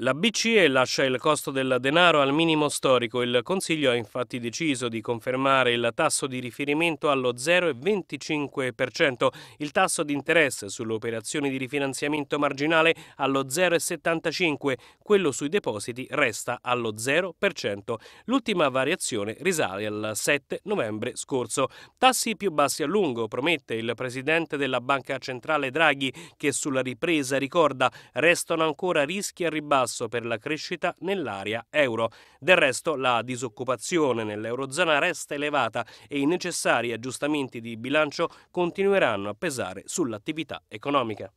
La BCE lascia il costo del denaro al minimo storico. Il Consiglio ha infatti deciso di confermare il tasso di riferimento allo 0,25%, il tasso di interesse sulle operazioni di rifinanziamento marginale allo 0,75%, quello sui depositi resta allo 0%. L'ultima variazione risale al 7 novembre scorso. Tassi più bassi a lungo, promette il presidente della Banca Centrale Draghi, che sulla ripresa ricorda restano ancora rischi a ribasso basso per la crescita nell'area euro. Del resto la disoccupazione nell'eurozona resta elevata e i necessari aggiustamenti di bilancio continueranno a pesare sull'attività economica.